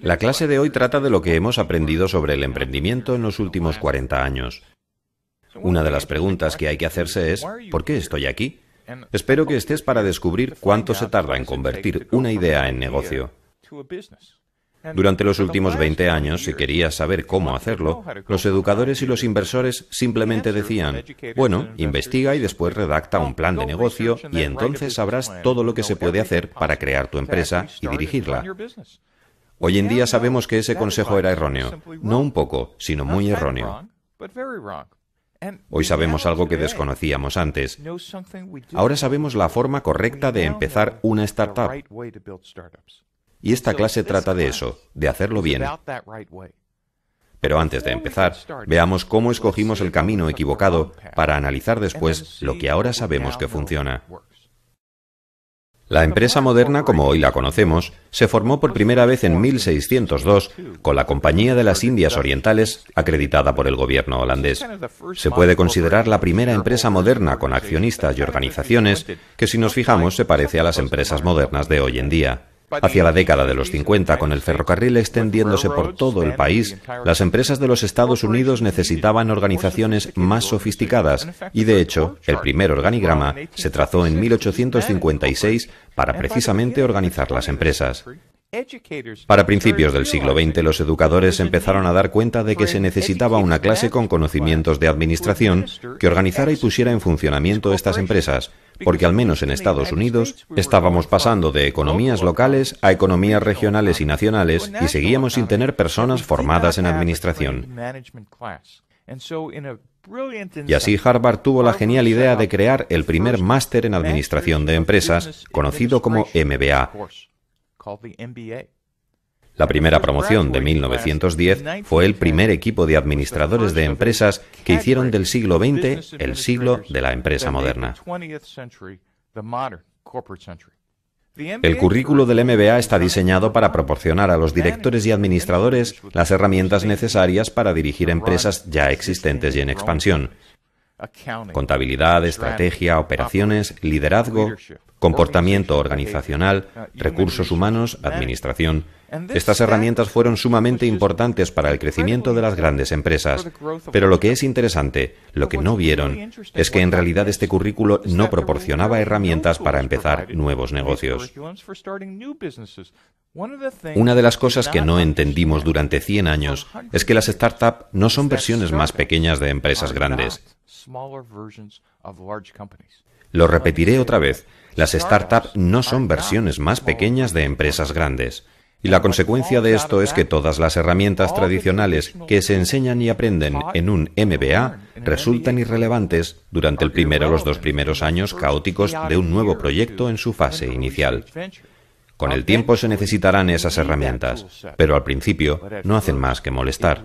La clase de hoy trata de lo que hemos aprendido sobre el emprendimiento en los últimos 40 años. Una de las preguntas que hay que hacerse es, ¿por qué estoy aquí? Espero que estés para descubrir cuánto se tarda en convertir una idea en negocio. Durante los últimos 20 años, si querías saber cómo hacerlo, los educadores y los inversores simplemente decían, bueno, investiga y después redacta un plan de negocio y entonces sabrás todo lo que se puede hacer para crear tu empresa y dirigirla. Hoy en día sabemos que ese consejo era erróneo, no un poco, sino muy erróneo. Hoy sabemos algo que desconocíamos antes. Ahora sabemos la forma correcta de empezar una startup. Y esta clase trata de eso, de hacerlo bien. Pero antes de empezar, veamos cómo escogimos el camino equivocado para analizar después lo que ahora sabemos que funciona. La empresa moderna, como hoy la conocemos, se formó por primera vez en 1602 con la Compañía de las Indias Orientales, acreditada por el gobierno holandés. Se puede considerar la primera empresa moderna con accionistas y organizaciones que, si nos fijamos, se parece a las empresas modernas de hoy en día. Hacia la década de los 50, con el ferrocarril extendiéndose por todo el país, las empresas de los Estados Unidos necesitaban organizaciones más sofisticadas y, de hecho, el primer organigrama se trazó en 1856 para precisamente organizar las empresas. Para principios del siglo XX, los educadores empezaron a dar cuenta de que se necesitaba una clase con conocimientos de administración que organizara y pusiera en funcionamiento estas empresas, porque al menos en Estados Unidos estábamos pasando de economías locales a economías regionales y nacionales y seguíamos sin tener personas formadas en administración. Y así Harvard tuvo la genial idea de crear el primer máster en administración de empresas, conocido como MBA. La primera promoción de 1910 fue el primer equipo de administradores de empresas que hicieron del siglo XX el siglo de la empresa moderna. El currículo del MBA está diseñado para proporcionar a los directores y administradores las herramientas necesarias para dirigir empresas ya existentes y en expansión, Contabilidad, estrategia, operaciones, liderazgo, comportamiento organizacional, uh, recursos humanos, administración. Estas herramientas fueron sumamente importantes para el crecimiento de las grandes empresas. Pero lo que es interesante, lo que no vieron, es que en realidad este currículo no proporcionaba herramientas para empezar nuevos negocios. Una de las cosas que no entendimos durante 100 años es que las startups no son versiones más pequeñas de empresas grandes. Lo repetiré otra vez, las startups no son versiones más pequeñas de empresas grandes. Y la consecuencia de esto es que todas las herramientas tradicionales que se enseñan y aprenden en un MBA resultan irrelevantes durante el primero o los dos primeros años caóticos de un nuevo proyecto en su fase inicial. Con el tiempo se necesitarán esas herramientas, pero al principio no hacen más que molestar.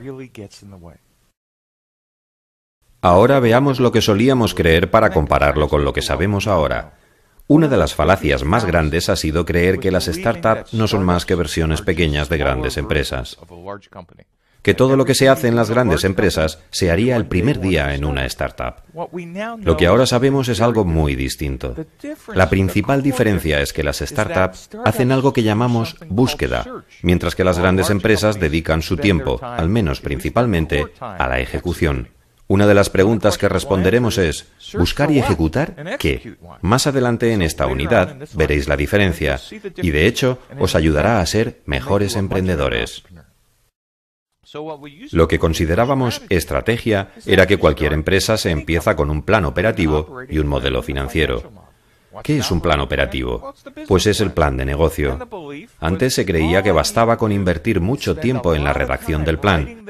Ahora veamos lo que solíamos creer para compararlo con lo que sabemos ahora. Una de las falacias más grandes ha sido creer que las startups no son más que versiones pequeñas de grandes empresas. Que todo lo que se hace en las grandes empresas se haría el primer día en una startup. Lo que ahora sabemos es algo muy distinto. La principal diferencia es que las startups hacen algo que llamamos búsqueda, mientras que las grandes empresas dedican su tiempo, al menos principalmente, a la ejecución. Una de las preguntas que responderemos es, ¿buscar y ejecutar qué? Más adelante en esta unidad veréis la diferencia y de hecho os ayudará a ser mejores emprendedores. Lo que considerábamos estrategia era que cualquier empresa se empieza con un plan operativo y un modelo financiero. ¿Qué es un plan operativo? Pues es el plan de negocio. Antes se creía que bastaba con invertir mucho tiempo en la redacción del plan.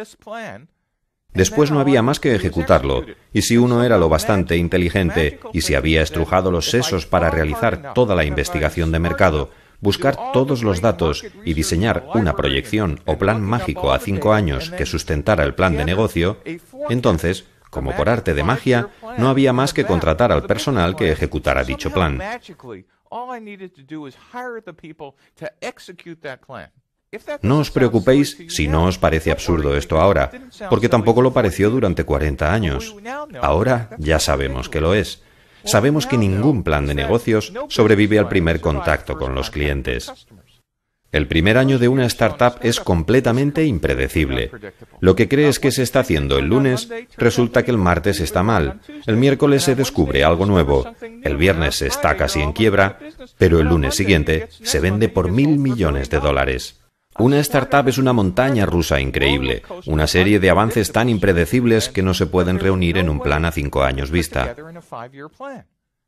Después no había más que ejecutarlo, y si uno era lo bastante inteligente y si había estrujado los sesos para realizar toda la investigación de mercado, buscar todos los datos y diseñar una proyección o plan mágico a cinco años que sustentara el plan de negocio, entonces, como por arte de magia, no había más que contratar al personal que ejecutara dicho plan. No os preocupéis si no os parece absurdo esto ahora, porque tampoco lo pareció durante 40 años. Ahora ya sabemos que lo es. Sabemos que ningún plan de negocios sobrevive al primer contacto con los clientes. El primer año de una startup es completamente impredecible. Lo que crees que se está haciendo el lunes, resulta que el martes está mal, el miércoles se descubre algo nuevo, el viernes se está casi en quiebra, pero el lunes siguiente se vende por mil millones de dólares. Una startup es una montaña rusa increíble, una serie de avances tan impredecibles que no se pueden reunir en un plan a cinco años vista.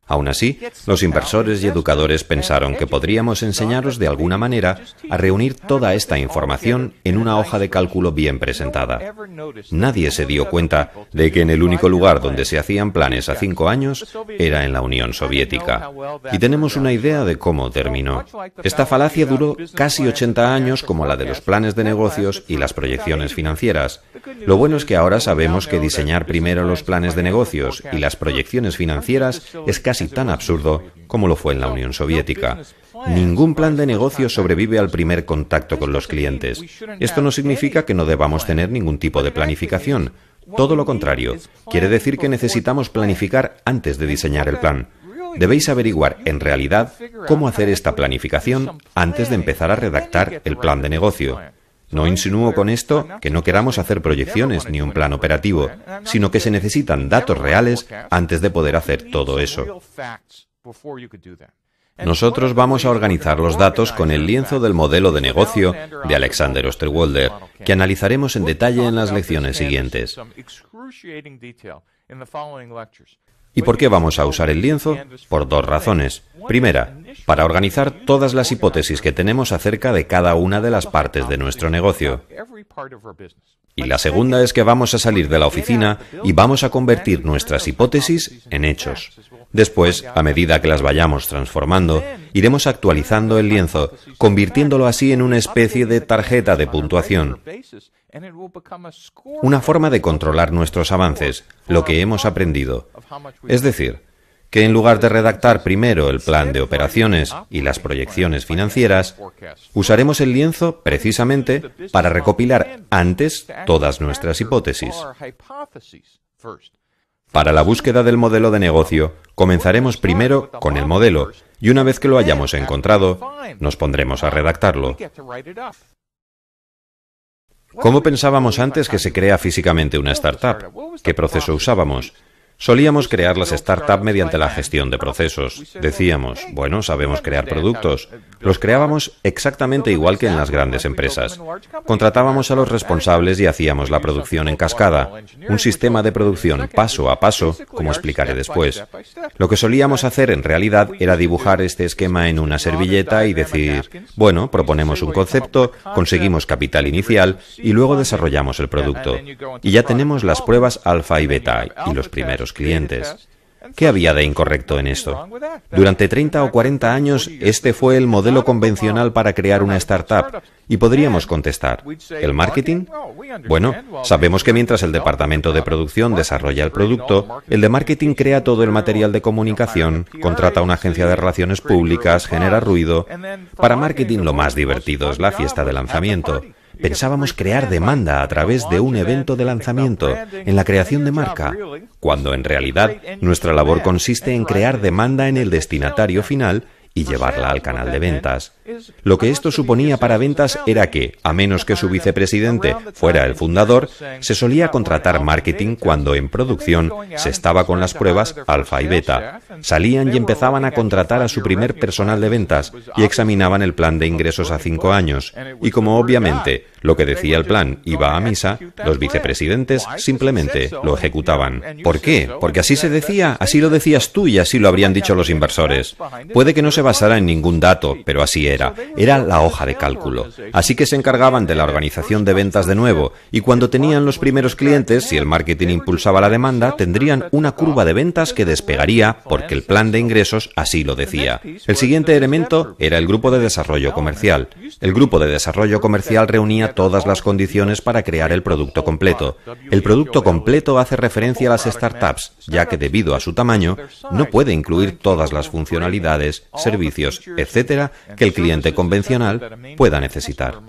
Aún así, los inversores y educadores pensaron que podríamos enseñaros de alguna manera a reunir toda esta información en una hoja de cálculo bien presentada. Nadie se dio cuenta de que en el único lugar donde se hacían planes a cinco años era en la Unión Soviética. Y tenemos una idea de cómo terminó. Esta falacia duró casi 80 años como la de los planes de negocios y las proyecciones financieras. Lo bueno es que ahora sabemos que diseñar primero los planes de negocios y las proyecciones financieras es casi tan absurdo como lo fue en la Unión Soviética. Ningún plan de negocio sobrevive al primer contacto con los clientes. Esto no significa que no debamos tener ningún tipo de planificación. Todo lo contrario, quiere decir que necesitamos planificar antes de diseñar el plan. Debéis averiguar en realidad cómo hacer esta planificación antes de empezar a redactar el plan de negocio. No insinúo con esto que no queramos hacer proyecciones ni un plan operativo, sino que se necesitan datos reales antes de poder hacer todo eso. Nosotros vamos a organizar los datos con el lienzo del modelo de negocio de Alexander Osterwalder, que analizaremos en detalle en las lecciones siguientes. ¿Y por qué vamos a usar el lienzo? Por dos razones. Primera, para organizar todas las hipótesis que tenemos acerca de cada una de las partes de nuestro negocio. Y la segunda es que vamos a salir de la oficina y vamos a convertir nuestras hipótesis en hechos. Después, a medida que las vayamos transformando, iremos actualizando el lienzo, convirtiéndolo así en una especie de tarjeta de puntuación. Una forma de controlar nuestros avances, lo que hemos aprendido. Es decir, que en lugar de redactar primero el plan de operaciones y las proyecciones financieras, usaremos el lienzo precisamente para recopilar antes todas nuestras hipótesis. Para la búsqueda del modelo de negocio, comenzaremos primero con el modelo y una vez que lo hayamos encontrado, nos pondremos a redactarlo. ¿Cómo pensábamos antes que se crea físicamente una startup? ¿Qué proceso usábamos? Solíamos crear las startups mediante la gestión de procesos. Decíamos, bueno, sabemos crear productos. Los creábamos exactamente igual que en las grandes empresas. Contratábamos a los responsables y hacíamos la producción en cascada, un sistema de producción paso a paso, como explicaré después. Lo que solíamos hacer en realidad era dibujar este esquema en una servilleta y decir, bueno, proponemos un concepto, conseguimos capital inicial y luego desarrollamos el producto. Y ya tenemos las pruebas alfa y beta y los primeros clientes. ¿Qué había de incorrecto en esto? Durante 30 o 40 años, este fue el modelo convencional para crear una startup. Y podríamos contestar, ¿el marketing? Bueno, sabemos que mientras el departamento de producción desarrolla el producto, el de marketing crea todo el material de comunicación, contrata una agencia de relaciones públicas, genera ruido. Para marketing lo más divertido es la fiesta de lanzamiento. Pensábamos crear demanda a través de un evento de lanzamiento, en la creación de marca, cuando en realidad nuestra labor consiste en crear demanda en el destinatario final y llevarla al canal de eh, ventas. Lo que esto suponía para ventas era que, a menos que su vicepresidente fuera el fundador, se solía contratar marketing cuando en producción se estaba con las pruebas alfa y beta. Salían y empezaban a contratar a su primer personal de ventas y examinaban el plan de ingresos a cinco años. Y como obviamente lo que decía el plan iba a misa, los vicepresidentes simplemente lo ejecutaban. ¿Por qué? Porque así se decía, así lo decías tú y así lo habrían dicho los inversores. Puede que no se basara en ningún dato, pero así era. Era la hoja de cálculo. Así que se encargaban de la organización de ventas de nuevo, y cuando tenían los primeros clientes, si el marketing impulsaba la demanda, tendrían una curva de ventas que despegaría porque el plan de ingresos así lo decía. El siguiente elemento era el grupo de desarrollo comercial. El grupo de desarrollo comercial reunía todas las condiciones para crear el producto completo. El producto completo hace referencia a las startups, ya que debido a su tamaño, no puede incluir todas las funcionalidades, servicios, etcétera, que el cliente convencional pueda necesitar.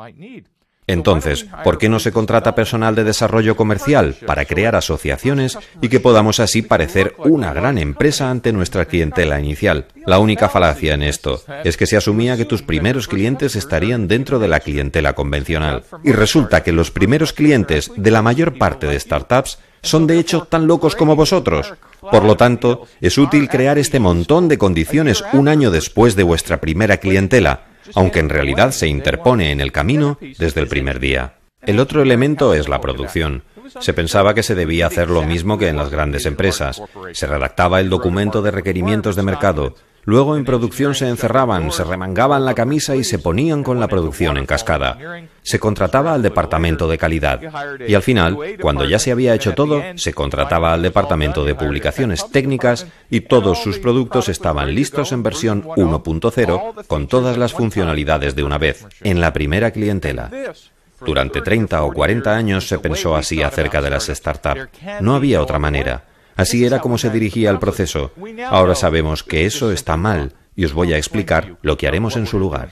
Entonces, ¿por qué no se contrata personal de desarrollo comercial para crear asociaciones y que podamos así parecer una gran empresa ante nuestra clientela inicial? La única falacia en esto es que se asumía que tus primeros clientes estarían dentro de la clientela convencional. Y resulta que los primeros clientes de la mayor parte de startups son de hecho tan locos como vosotros. Por lo tanto, es útil crear este montón de condiciones un año después de vuestra primera clientela, aunque en realidad se interpone en el camino desde el primer día. El otro elemento es la producción. Se pensaba que se debía hacer lo mismo que en las grandes empresas. Se redactaba el documento de requerimientos de mercado, Luego en producción se encerraban, se remangaban la camisa y se ponían con la producción en cascada. Se contrataba al departamento de calidad. Y al final, cuando ya se había hecho todo, se contrataba al departamento de publicaciones técnicas y todos sus productos estaban listos en versión 1.0 con todas las funcionalidades de una vez, en la primera clientela. Durante 30 o 40 años se pensó así acerca de las startups. No había otra manera. Así era como se dirigía el proceso. Ahora sabemos que eso está mal y os voy a explicar lo que haremos en su lugar.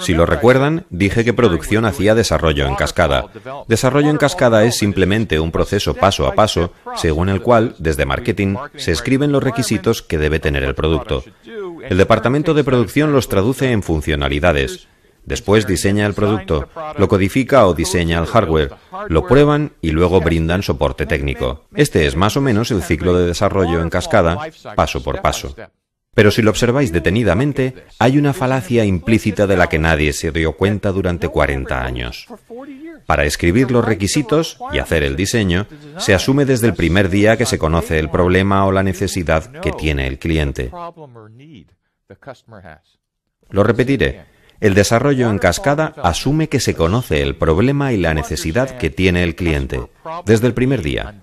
Si lo recuerdan, dije que producción hacía desarrollo en cascada. Desarrollo en cascada es simplemente un proceso paso a paso, según el cual, desde marketing, se escriben los requisitos que debe tener el producto. El departamento de producción los traduce en funcionalidades. Después diseña el producto, lo codifica o diseña el hardware, lo prueban y luego brindan soporte técnico. Este es más o menos el ciclo de desarrollo en cascada, paso por paso. Pero si lo observáis detenidamente, hay una falacia implícita de la que nadie se dio cuenta durante 40 años. Para escribir los requisitos y hacer el diseño, se asume desde el primer día que se conoce el problema o la necesidad que tiene el cliente. Lo repetiré. El desarrollo en cascada asume que se conoce el problema y la necesidad que tiene el cliente desde el primer día.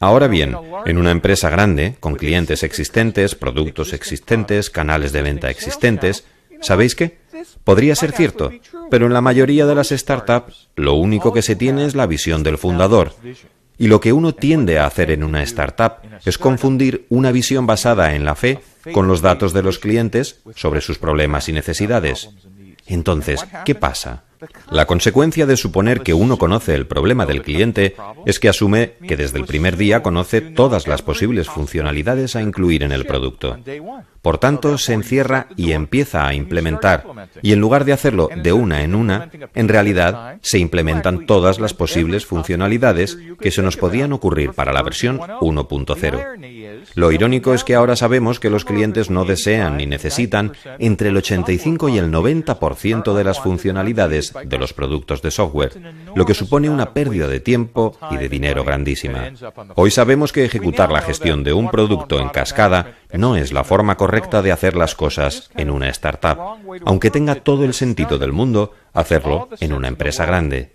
Ahora bien, en una empresa grande, con clientes existentes, productos existentes, canales de venta existentes, ¿sabéis qué? Podría ser cierto, pero en la mayoría de las startups lo único que se tiene es la visión del fundador. Y lo que uno tiende a hacer en una startup es confundir una visión basada en la fe con los datos de los clientes sobre sus problemas y necesidades. Entonces, ¿qué pasa? La consecuencia de suponer que uno conoce el problema del cliente es que asume que desde el primer día conoce todas las posibles funcionalidades a incluir en el producto. Por tanto, se encierra y empieza a implementar, y en lugar de hacerlo de una en una, en realidad se implementan todas las posibles funcionalidades que se nos podían ocurrir para la versión 1.0. Lo irónico es que ahora sabemos que los clientes no desean ni necesitan entre el 85 y el 90% de las funcionalidades de los productos de software, lo que supone una pérdida de tiempo y de dinero grandísima. Hoy sabemos que ejecutar la gestión de un producto en cascada no es la forma correcta de hacer las cosas en una startup, aunque tenga todo el sentido del mundo hacerlo en una empresa grande.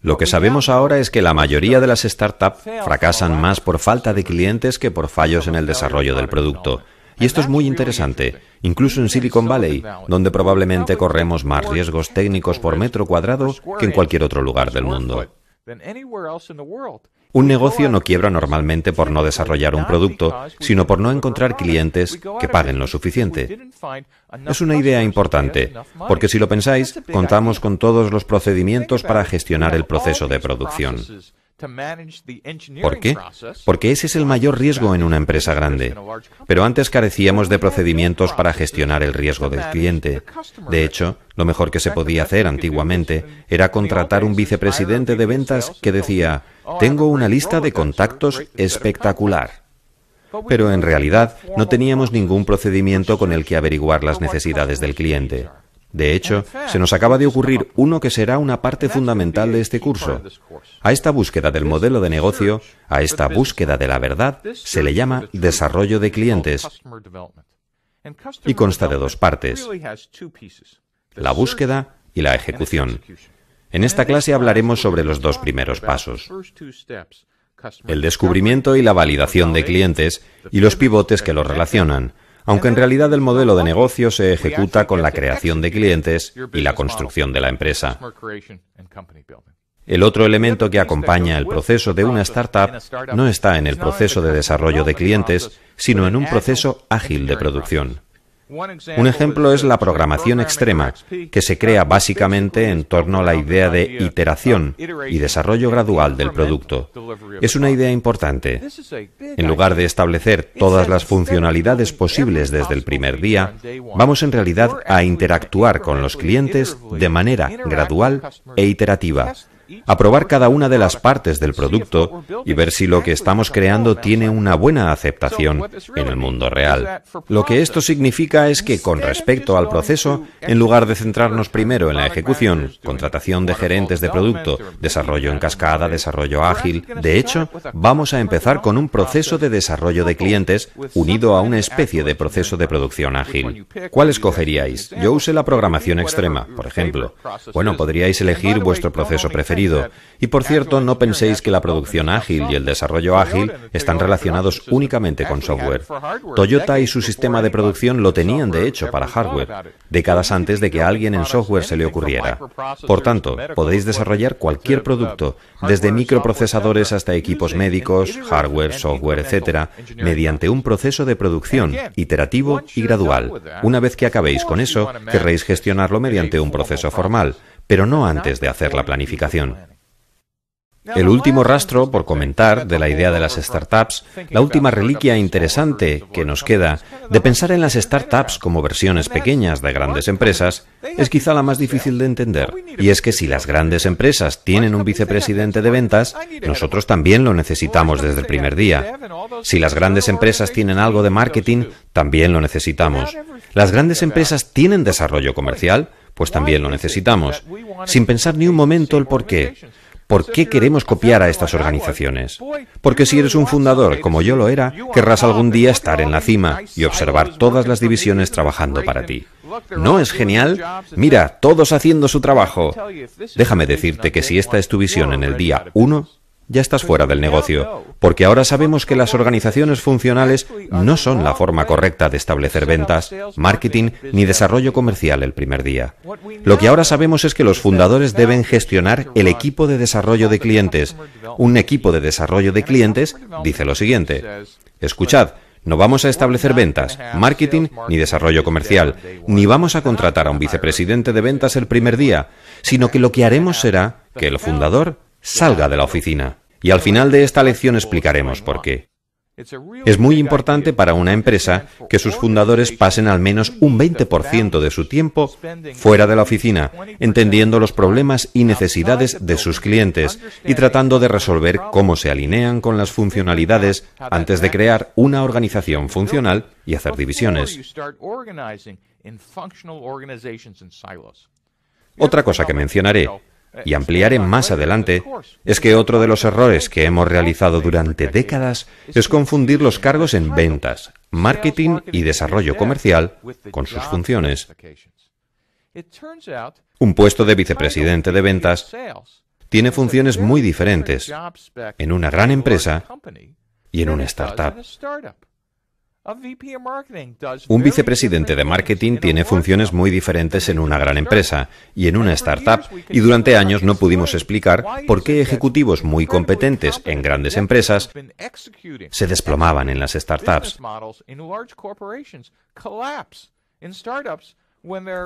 Lo que sabemos ahora es que la mayoría de las startups fracasan más por falta de clientes que por fallos en el desarrollo del producto. Y esto es muy interesante, incluso en Silicon Valley, donde probablemente corremos más riesgos técnicos por metro cuadrado que en cualquier otro lugar del mundo. Un negocio no quiebra normalmente por no desarrollar un producto, sino por no encontrar clientes que paguen lo suficiente. Es una idea importante, porque si lo pensáis, contamos con todos los procedimientos para gestionar el proceso de producción. ¿Por qué? Porque ese es el mayor riesgo en una empresa grande. Pero antes carecíamos de procedimientos para gestionar el riesgo del cliente. De hecho, lo mejor que se podía hacer antiguamente era contratar un vicepresidente de ventas que decía, oh, tengo una lista de contactos espectacular. Pero en realidad no teníamos ningún procedimiento con el que averiguar las necesidades del cliente. De hecho, se nos acaba de ocurrir uno que será una parte fundamental de este curso. A esta búsqueda del modelo de negocio, a esta búsqueda de la verdad, se le llama desarrollo de clientes y consta de dos partes, la búsqueda y la ejecución. En esta clase hablaremos sobre los dos primeros pasos, el descubrimiento y la validación de clientes y los pivotes que los relacionan, aunque en realidad el modelo de negocio se ejecuta con la creación de clientes y la construcción de la empresa. El otro elemento que acompaña el proceso de una startup no está en el proceso de desarrollo de clientes, sino en un proceso ágil de producción. Un ejemplo es la programación extrema, que se crea básicamente en torno a la idea de iteración y desarrollo gradual del producto. Es una idea importante. En lugar de establecer todas las funcionalidades posibles desde el primer día, vamos en realidad a interactuar con los clientes de manera gradual e iterativa aprobar cada una de las partes del producto y ver si lo que estamos creando tiene una buena aceptación en el mundo real. Lo que esto significa es que con respecto al proceso, en lugar de centrarnos primero en la ejecución, contratación de gerentes de producto, desarrollo en cascada, desarrollo ágil, de hecho, vamos a empezar con un proceso de desarrollo de clientes unido a una especie de proceso de producción ágil. ¿Cuál escogeríais? Yo usé la programación extrema, por ejemplo. Bueno, podríais elegir vuestro proceso preferido y por cierto, no penséis que la producción ágil y el desarrollo ágil están relacionados únicamente con software. Toyota y su sistema de producción lo tenían de hecho para hardware, décadas antes de que a alguien en software se le ocurriera. Por tanto, podéis desarrollar cualquier producto, desde microprocesadores hasta equipos médicos, hardware, software, etc., mediante un proceso de producción iterativo y gradual. Una vez que acabéis con eso, querréis gestionarlo mediante un proceso formal pero no antes de hacer la planificación. El último rastro, por comentar, de la idea de las startups, la última reliquia interesante que nos queda de pensar en las startups como versiones pequeñas de grandes empresas, es quizá la más difícil de entender. Y es que si las grandes empresas tienen un vicepresidente de ventas, nosotros también lo necesitamos desde el primer día. Si las grandes empresas tienen algo de marketing, también lo necesitamos. Las grandes empresas tienen desarrollo comercial, pues también lo necesitamos, sin pensar ni un momento el por qué. ¿Por qué queremos copiar a estas organizaciones? Porque si eres un fundador, como yo lo era, querrás algún día estar en la cima y observar todas las divisiones trabajando para ti. ¿No es genial? Mira, todos haciendo su trabajo. Déjame decirte que si esta es tu visión en el día 1, ya estás fuera del negocio, porque ahora sabemos que las organizaciones funcionales no son la forma correcta de establecer ventas, marketing ni desarrollo comercial el primer día. Lo que ahora sabemos es que los fundadores deben gestionar el equipo de desarrollo de clientes. Un equipo de desarrollo de clientes dice lo siguiente. Escuchad, no vamos a establecer ventas, marketing ni desarrollo comercial, ni vamos a contratar a un vicepresidente de ventas el primer día, sino que lo que haremos será que el fundador salga de la oficina. Y al final de esta lección explicaremos por qué. Es muy importante para una empresa que sus fundadores pasen al menos un 20% de su tiempo fuera de la oficina, entendiendo los problemas y necesidades de sus clientes y tratando de resolver cómo se alinean con las funcionalidades antes de crear una organización funcional y hacer divisiones. Otra cosa que mencionaré y ampliaré más adelante, es que otro de los errores que hemos realizado durante décadas es confundir los cargos en ventas, marketing y desarrollo comercial con sus funciones. Un puesto de vicepresidente de ventas tiene funciones muy diferentes en una gran empresa y en una startup. Un vicepresidente de marketing tiene funciones muy diferentes en una gran empresa y en una startup, y durante años no pudimos explicar por qué ejecutivos muy competentes en grandes empresas se desplomaban en las startups,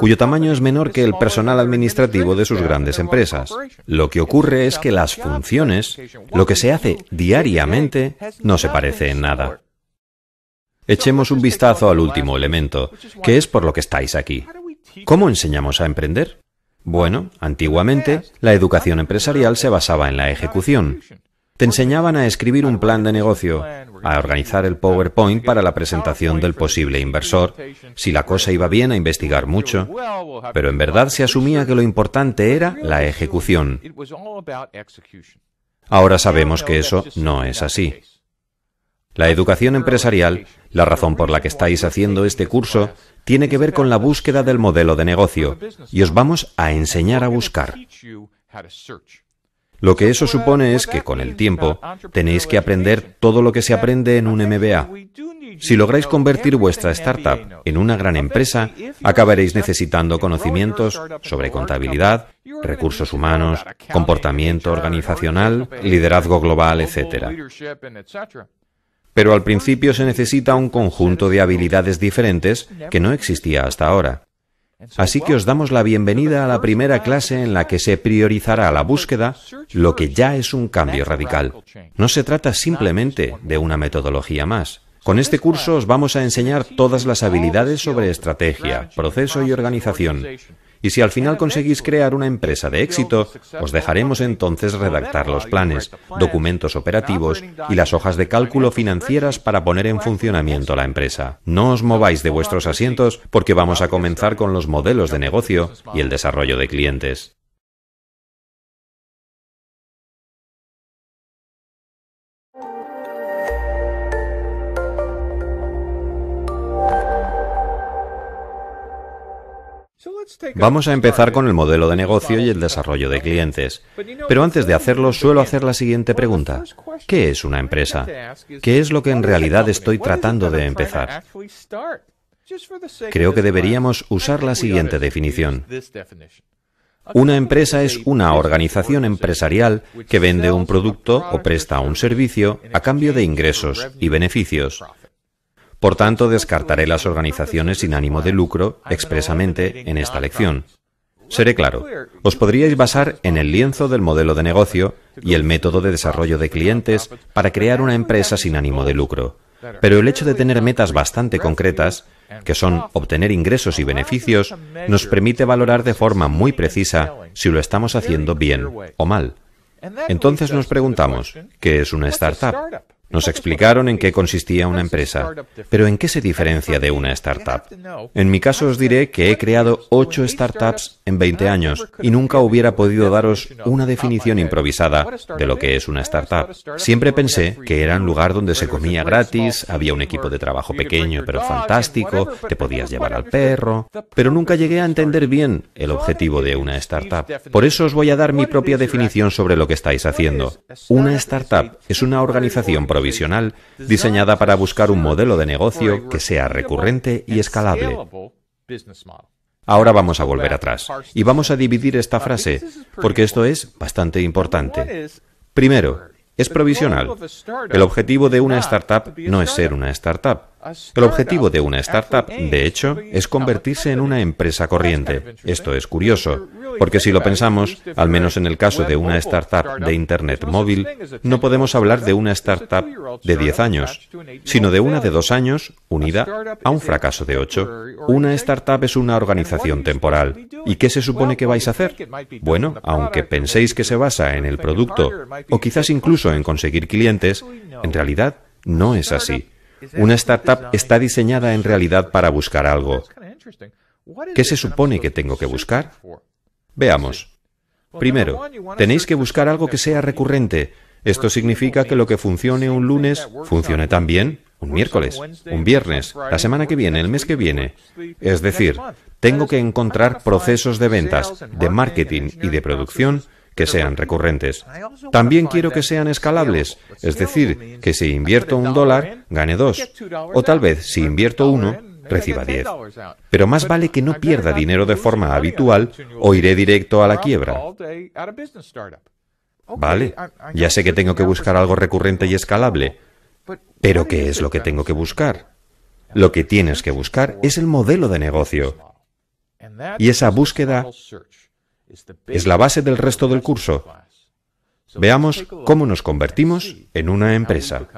cuyo tamaño es menor que el personal administrativo de sus grandes empresas. Lo que ocurre es que las funciones, lo que se hace diariamente, no se parece en nada. Echemos un vistazo al último elemento, que es por lo que estáis aquí. ¿Cómo enseñamos a emprender? Bueno, antiguamente la educación empresarial se basaba en la ejecución. Te enseñaban a escribir un plan de negocio, a organizar el PowerPoint para la presentación del posible inversor, si la cosa iba bien a investigar mucho, pero en verdad se asumía que lo importante era la ejecución. Ahora sabemos que eso no es así. La educación empresarial, la razón por la que estáis haciendo este curso, tiene que ver con la búsqueda del modelo de negocio y os vamos a enseñar a buscar. Lo que eso supone es que con el tiempo tenéis que aprender todo lo que se aprende en un MBA. Si lográis convertir vuestra startup en una gran empresa, acabaréis necesitando conocimientos sobre contabilidad, recursos humanos, comportamiento organizacional, liderazgo global, etc pero al principio se necesita un conjunto de habilidades diferentes que no existía hasta ahora. Así que os damos la bienvenida a la primera clase en la que se priorizará la búsqueda, lo que ya es un cambio radical. No se trata simplemente de una metodología más. Con este curso os vamos a enseñar todas las habilidades sobre estrategia, proceso y organización, y si al final conseguís crear una empresa de éxito, os dejaremos entonces redactar los planes, documentos operativos y las hojas de cálculo financieras para poner en funcionamiento la empresa. No os mováis de vuestros asientos porque vamos a comenzar con los modelos de negocio y el desarrollo de pues, clientes. Vamos a empezar con el modelo de negocio y el desarrollo de clientes. Pero antes de hacerlo, suelo hacer la siguiente pregunta. ¿Qué es una empresa? ¿Qué es lo que en realidad estoy tratando de empezar? Creo que deberíamos usar la siguiente definición. Una empresa es una organización empresarial que vende un producto o presta un servicio a cambio de ingresos y beneficios. Por tanto, descartaré las organizaciones sin ánimo de lucro expresamente en esta lección. Seré claro, os podríais basar en el lienzo del modelo de negocio y el método de desarrollo de clientes para crear una empresa sin ánimo de lucro. Pero el hecho de tener metas bastante concretas, que son obtener ingresos y beneficios, nos permite valorar de forma muy precisa si lo estamos haciendo bien o mal. Entonces nos preguntamos, ¿qué es una startup? Nos explicaron en qué consistía una empresa, pero en qué se diferencia de una startup. En mi caso os diré que he creado ocho startups en 20 años y nunca hubiera podido daros una definición improvisada de lo que es una startup. Siempre pensé que era un lugar donde se comía gratis, había un equipo de trabajo pequeño pero fantástico, te podías llevar al perro, pero nunca llegué a entender bien el objetivo de una startup. Por eso os voy a dar mi propia definición sobre lo que estáis haciendo. Una startup es una organización provisional diseñada para buscar un modelo de negocio que sea recurrente y escalable. Ahora vamos a volver atrás y vamos a dividir esta frase porque esto es bastante importante. Primero, es provisional. El objetivo de una startup no es ser una startup. El objetivo de una startup, de hecho, es convertirse en una empresa corriente. Esto es curioso, porque si lo pensamos, al menos en el caso de una startup de Internet móvil, no podemos hablar de una startup de 10 años, sino de una de 2 años unida a un fracaso de 8. Una startup es una organización temporal. ¿Y qué se supone que vais a hacer? Bueno, aunque penséis que se basa en el producto o quizás incluso en conseguir clientes, en realidad no es así. Una startup está diseñada en realidad para buscar algo. ¿Qué se supone que tengo que buscar? Veamos. Primero, tenéis que buscar algo que sea recurrente. Esto significa que lo que funcione un lunes funcione también un miércoles, un viernes, la semana que viene, el mes que viene. Es decir, tengo que encontrar procesos de ventas, de marketing y de producción que sean recurrentes. También quiero que sean escalables, es decir, que si invierto un dólar, gane dos, o tal vez si invierto uno, reciba diez. Pero más vale que no pierda dinero de forma habitual o iré directo a la quiebra. Vale, ya sé que tengo que buscar algo recurrente y escalable, pero ¿qué es lo que tengo que buscar? Lo que tienes que buscar es el modelo de negocio. Y esa búsqueda es la base del resto del curso. Veamos cómo nos convertimos en una empresa.